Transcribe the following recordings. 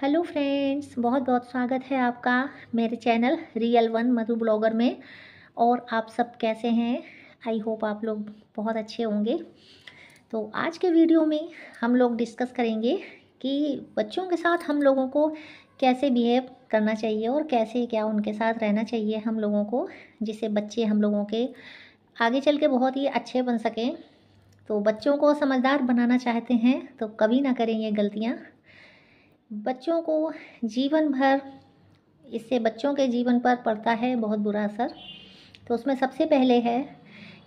hello friends बहुत बहुत स्वागत है आपका मेरे channel real one Madhu blogger में और आप सब कैसे हैं आई होप आप लोग बहुत अच्छे होंगे तो आज के वीडियो में हम लोग डिस्कस करेंगे कि बच्चों के साथ हम लोगों को कैसे बिहेव करना चाहिए और कैसे क्या उनके साथ रहना चाहिए हम लोगों को जिससे बच्चे हम लोगों के आगे चल के बहुत ही अच्छे बन सकें तो बच्चों को समझदार बनाना चाहते हैं तो कभी ना करें ये गलतियाँ बच्चों को जीवन भर इससे बच्चों के जीवन पर पड़ता है बहुत बुरा असर तो उसमें सबसे पहले है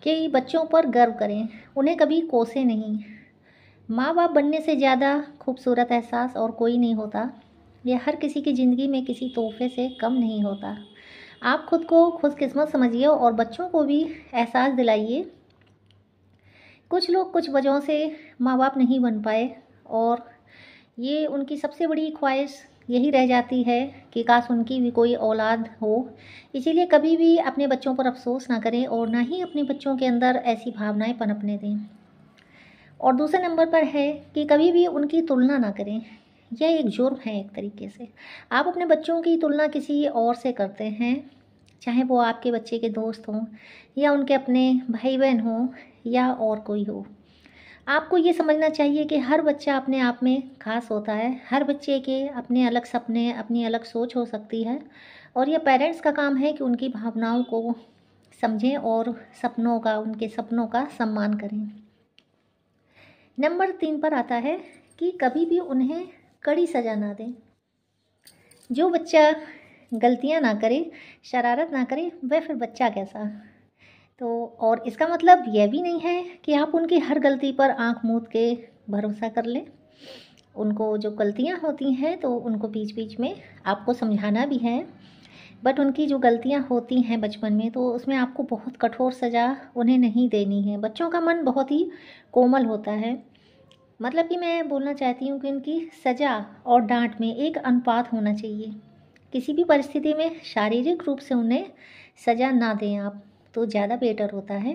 कि बच्चों पर गर्व करें उन्हें कभी कोसे नहीं माँ बाप बनने से ज़्यादा खूबसूरत एहसास और कोई नहीं होता यह हर किसी की ज़िंदगी में किसी तोहफे से कम नहीं होता आप खुद को खुशकिस्मत समझिए और बच्चों को भी एहसास दिलाइए कुछ लोग कुछ वजहों से माँ बाप नहीं बन पाए और ये उनकी सबसे बड़ी ख्वाहिश यही रह जाती है कि काश उनकी भी कोई औलाद हो इसीलिए कभी भी अपने बच्चों पर अफसोस ना करें और ना ही अपने बच्चों के अंदर ऐसी भावनाएं पनपने दें और दूसरे नंबर पर है कि कभी भी उनकी तुलना ना करें यह एक जुर्म है एक तरीके से आप अपने बच्चों की तुलना किसी और से करते हैं चाहे वो आपके बच्चे के दोस्त हों या उनके अपने भाई बहन हों या और कोई हो आपको ये समझना चाहिए कि हर बच्चा अपने आप में खास होता है हर बच्चे के अपने अलग सपने अपनी अलग सोच हो सकती है और यह पेरेंट्स का काम है कि उनकी भावनाओं को समझें और सपनों का उनके सपनों का सम्मान करें नंबर तीन पर आता है कि कभी भी उन्हें कड़ी सज़ा ना दें जो बच्चा गलतियां ना करे शरारत ना करे वह फिर बच्चा कैसा तो और इसका मतलब यह भी नहीं है कि आप उनकी हर गलती पर आंख मूंद के भरोसा कर लें उनको जो गलतियां होती हैं तो उनको बीच बीच में आपको समझाना भी है बट उनकी जो गलतियां होती हैं बचपन में तो उसमें आपको बहुत कठोर सज़ा उन्हें नहीं देनी है बच्चों का मन बहुत ही कोमल होता है मतलब कि मैं बोलना चाहती हूँ कि उनकी सज़ा और डांट में एक अनुपात होना चाहिए किसी भी परिस्थिति में शारीरिक रूप से उन्हें सज़ा ना दें आप तो ज़्यादा बेटर होता है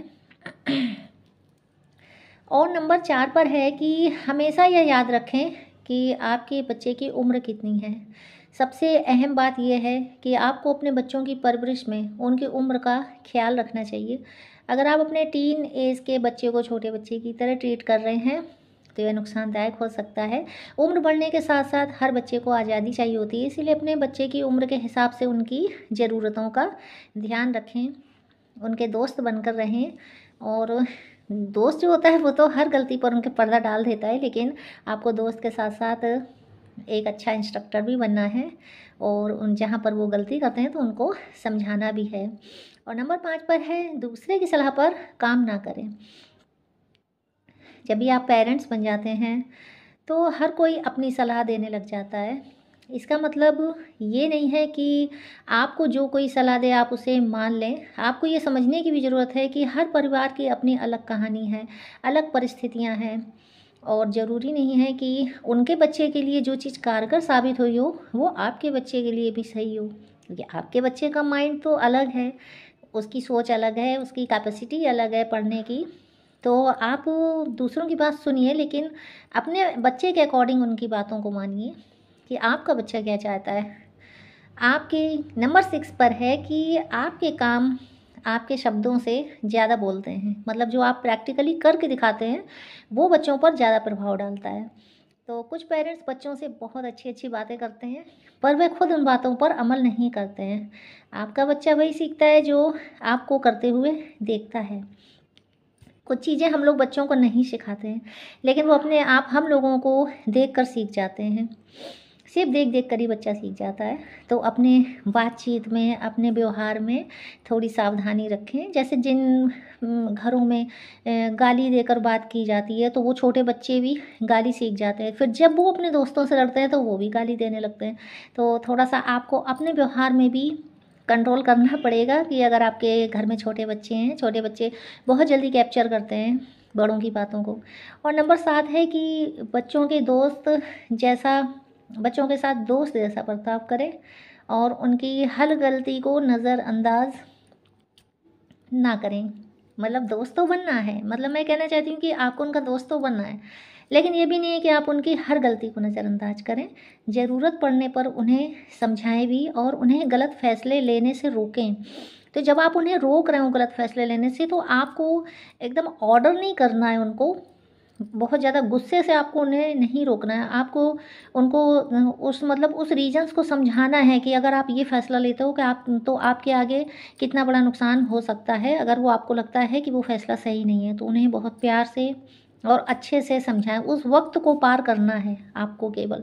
और नंबर चार पर है कि हमेशा यह याद रखें कि आपके बच्चे की उम्र कितनी है सबसे अहम बात यह है कि आपको अपने बच्चों की परवरिश में उनकी उम्र का ख्याल रखना चाहिए अगर आप अपने टीन एज के बच्चे को छोटे बच्चे की तरह ट्रीट कर रहे हैं तो यह नुकसानदायक हो सकता है उम्र बढ़ने के साथ साथ हर बच्चे को आज़ादी चाहिए होती है इसीलिए अपने बच्चे की उम्र के हिसाब से उनकी ज़रूरतों का ध्यान रखें उनके दोस्त बनकर रहें और दोस्त जो होता है वो तो हर गलती पर उनके पर्दा डाल देता है लेकिन आपको दोस्त के साथ साथ एक अच्छा इंस्ट्रक्टर भी बनना है और उन जहाँ पर वो गलती करते हैं तो उनको समझाना भी है और नंबर पाँच पर है दूसरे की सलाह पर काम ना करें जब भी आप पेरेंट्स बन जाते हैं तो हर कोई अपनी सलाह देने लग जाता है इसका मतलब ये नहीं है कि आपको जो कोई सलाह दे आप उसे मान लें आपको ये समझने की भी ज़रूरत है कि हर परिवार की अपनी अलग कहानी है अलग परिस्थितियां हैं और ज़रूरी नहीं है कि उनके बच्चे के लिए जो चीज़ कारगर साबित हुई हो वो आपके बच्चे के लिए भी सही हो क्योंकि आपके बच्चे का माइंड तो अलग है उसकी सोच अलग है उसकी कैपेसिटी अलग है पढ़ने की तो आप दूसरों की बात सुनिए लेकिन अपने बच्चे के अकॉर्डिंग उनकी बातों को मानिए कि आपका बच्चा क्या चाहता है आपके नंबर सिक्स पर है कि आपके काम आपके शब्दों से ज़्यादा बोलते हैं मतलब जो आप प्रैक्टिकली करके दिखाते हैं वो बच्चों पर ज़्यादा प्रभाव डालता है तो कुछ पेरेंट्स बच्चों से बहुत अच्छी अच्छी बातें करते हैं पर वे खुद उन बातों पर अमल नहीं करते हैं आपका बच्चा वही सीखता है जो आपको करते हुए देखता है कुछ चीज़ें हम लोग बच्चों को नहीं सिखाते हैं लेकिन वो अपने आप हम लोगों को देख कर सीख जाते हैं सिर्फ देख देख कर ही बच्चा सीख जाता है तो अपने बातचीत में अपने व्यवहार में थोड़ी सावधानी रखें जैसे जिन घरों में गाली देकर बात की जाती है तो वो छोटे बच्चे भी गाली सीख जाते हैं फिर जब वो अपने दोस्तों से लड़ते हैं तो वो भी गाली देने लगते हैं तो थोड़ा सा आपको अपने व्यवहार में भी कंट्रोल करना पड़ेगा कि अगर आपके घर में छोटे बच्चे हैं छोटे बच्चे बहुत जल्दी कैप्चर करते हैं बड़ों की बातों को और नंबर सात है कि बच्चों के दोस्त जैसा बच्चों के साथ दोस्त जैसा बर्ताव करें और उनकी हर गलती को नज़रअंदाज ना करें मतलब दोस्त तो बनना है मतलब मैं कहना चाहती हूँ कि आपको उनका दोस्त तो बनना है लेकिन ये भी नहीं है कि आप उनकी हर गलती को नज़रअंदाज करें ज़रूरत पड़ने पर उन्हें समझाएं भी और उन्हें गलत फैसले लेने से रोकें तो जब आप उन्हें रोक रहे हो गलत फैसले लेने से तो आपको एकदम ऑर्डर नहीं करना है उनको बहुत ज़्यादा गुस्से से आपको उन्हें नहीं रोकना है आपको उनको उस मतलब उस रीजंस को समझाना है कि अगर आप ये फैसला लेते हो कि आप तो आपके आगे कितना बड़ा नुकसान हो सकता है अगर वो आपको लगता है कि वो फैसला सही नहीं है तो उन्हें बहुत प्यार से और अच्छे से समझाएं उस वक्त को पार करना है आपको केवल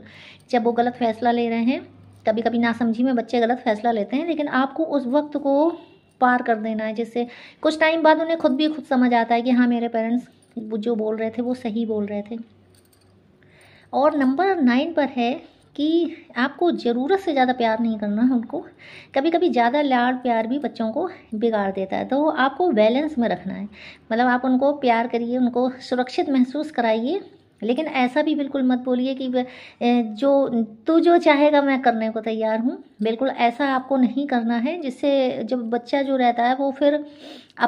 जब वो गलत फैसला ले रहे हैं कभी कभी नासमझी में बच्चे गलत फैसला लेते हैं लेकिन आपको उस वक्त को पार कर देना है जिससे कुछ टाइम बाद उन्हें खुद भी खुद समझ आता है कि हाँ मेरे पेरेंट्स जो बोल रहे थे वो सही बोल रहे थे और नंबर नाइन पर है कि आपको ज़रूरत से ज़्यादा प्यार नहीं करना है उनको कभी कभी ज़्यादा लाड प्यार भी बच्चों को बिगाड़ देता है तो आपको बैलेंस में रखना है मतलब आप उनको प्यार करिए उनको सुरक्षित महसूस कराइए लेकिन ऐसा भी बिल्कुल मत बोलिए कि जो तू जो चाहेगा मैं करने को तैयार हूँ बिल्कुल ऐसा आपको नहीं करना है जिससे जब बच्चा जो रहता है वो फिर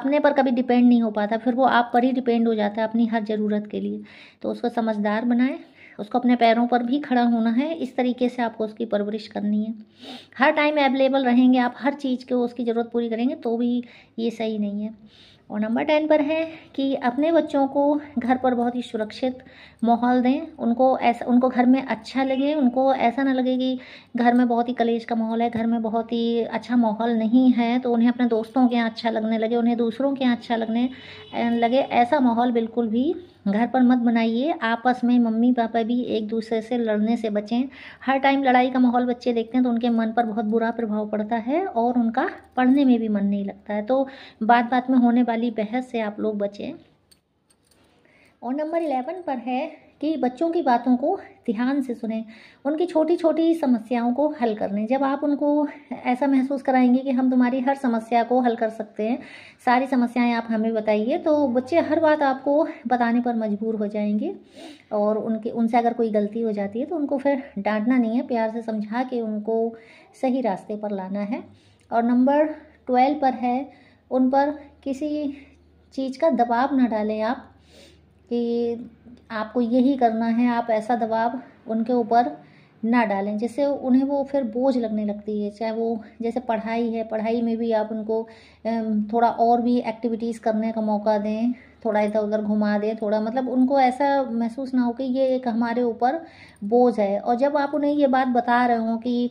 अपने पर कभी डिपेंड नहीं हो पाता फिर वो आप पर ही डिपेंड हो जाता है अपनी हर ज़रूरत के लिए तो उसको समझदार बनाएं उसको अपने पैरों पर भी खड़ा होना है इस तरीके से आपको उसकी परवरिश करनी है हर टाइम अवेलेबल रहेंगे आप हर चीज़ को उसकी ज़रूरत पूरी करेंगे तो भी ये सही नहीं है और नंबर टेन पर है कि अपने बच्चों को घर पर बहुत ही सुरक्षित माहौल दें उनको ऐसा उनको घर में अच्छा लगे उनको ऐसा ना लगे कि घर में बहुत ही कलेज का माहौल है घर में बहुत ही अच्छा माहौल नहीं है तो उन्हें अपने दोस्तों के यहाँ अच्छा लगने लगे उन्हें दूसरों के यहाँ अच्छा लगने लगे ऐसा माहौल बिल्कुल भी घर पर मत बनाइए आपस में मम्मी पापा भी एक दूसरे से लड़ने से बचें हर टाइम लड़ाई का माहौल बच्चे देखते हैं तो उनके मन पर बहुत बुरा प्रभाव पड़ता है और उनका पढ़ने में भी मन नहीं लगता है तो बात बात में होने वाली वाली बहस से आप लोग बचें और नंबर इलेवन पर है कि बच्चों की बातों को ध्यान से सुने उनकी छोटी छोटी समस्याओं को हल करने जब आप उनको ऐसा महसूस कराएंगे कि हम तुम्हारी हर समस्या को हल कर सकते हैं सारी समस्याएं आप हमें बताइए तो बच्चे हर बात आपको बताने पर मजबूर हो जाएंगे और उनके उनसे अगर कोई गलती हो जाती है तो उनको फिर डांटना नहीं है प्यार से समझा के उनको सही रास्ते पर लाना है और नंबर ट्वेल्व पर है उन पर किसी चीज़ का दबाव ना डालें आप कि आपको यही करना है आप ऐसा दबाव उनके ऊपर ना डालें जिससे उन्हें वो फिर बोझ लगने लगती है चाहे वो जैसे पढ़ाई है पढ़ाई में भी आप उनको थोड़ा और भी एक्टिविटीज़ करने का मौका दें थोड़ा इधर उधर घुमा दें थोड़ा मतलब उनको ऐसा महसूस ना हो कि ये एक हमारे ऊपर बोझ है और जब आप उन्हें ये बात बता रहे हो कि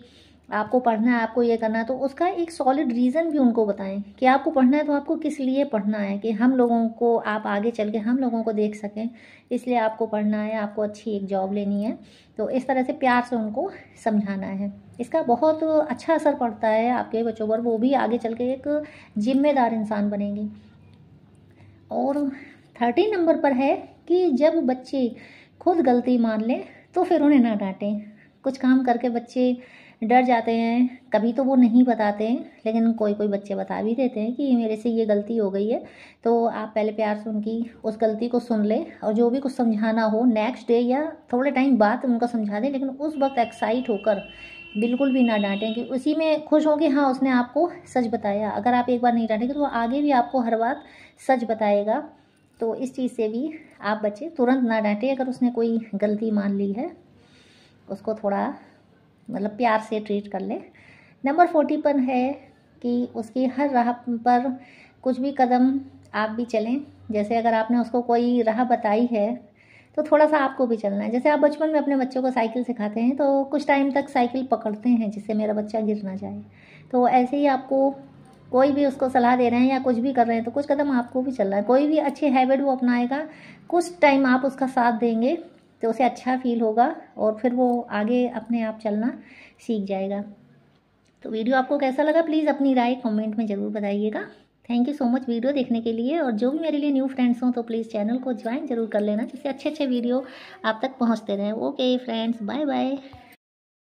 आपको पढ़ना है आपको ये करना है तो उसका एक सॉलिड रीज़न भी उनको बताएं कि आपको पढ़ना है तो आपको किस लिए पढ़ना है कि हम लोगों को आप आगे चल के हम लोगों को देख सकें इसलिए आपको पढ़ना है आपको अच्छी एक जॉब लेनी है तो इस तरह से प्यार से उनको समझाना है इसका बहुत अच्छा असर पड़ता है आपके बच्चों पर वो भी आगे चल के एक जिम्मेदार इंसान बनेंगे और थर्टी नंबर पर है कि जब बच्चे खुद गलती मान लें तो फिर उन्हें ना डांटें कुछ काम करके बच्चे डर जाते हैं कभी तो वो नहीं बताते हैं लेकिन कोई कोई बच्चे बता भी देते हैं कि मेरे से ये गलती हो गई है तो आप पहले प्यार से उनकी उस गलती को सुन लें और जो भी कुछ समझाना हो नेक्स्ट डे या थोड़े टाइम बाद उनको समझा दें लेकिन उस वक्त एक्साइट होकर बिल्कुल भी ना डांटें कि उसी में खुश हों कि हाँ उसने आपको सच बताया अगर आप एक बार नहीं डांटेंगे तो वो आगे भी आपको हर बात सच बताएगा तो इस चीज़ से भी आप बच्चे तुरंत ना डांटें अगर उसने कोई गलती मान ली है उसको थोड़ा मतलब प्यार से ट्रीट कर ले नंबर फोर्टी पर है कि उसकी हर राह पर कुछ भी कदम आप भी चलें जैसे अगर आपने उसको कोई राह बताई है तो थोड़ा सा आपको भी चलना है जैसे आप बचपन में अपने बच्चों को साइकिल सिखाते हैं तो कुछ टाइम तक साइकिल पकड़ते हैं जिससे मेरा बच्चा गिर ना जाए तो ऐसे ही आपको कोई भी उसको सलाह दे रहे हैं या कुछ भी कर रहे हैं तो कुछ कदम आपको भी चलना है कोई भी अच्छे हैबिट वो अपनाएगा कुछ टाइम आप उसका साथ देंगे तो उसे अच्छा फील होगा और फिर वो आगे अपने आप चलना सीख जाएगा तो वीडियो आपको कैसा लगा प्लीज़ अपनी राय कमेंट में ज़रूर बताइएगा thank you so much video देखने के लिए और जो भी मेरे लिए न्यू फ्रेंड्स हों तो प्लीज़ चैनल को ज्वाइन जरूर कर लेना जिससे अच्छे अच्छे वीडियो आप तक पहुँचते रहें ओके फ्रेंड्स बाय बाय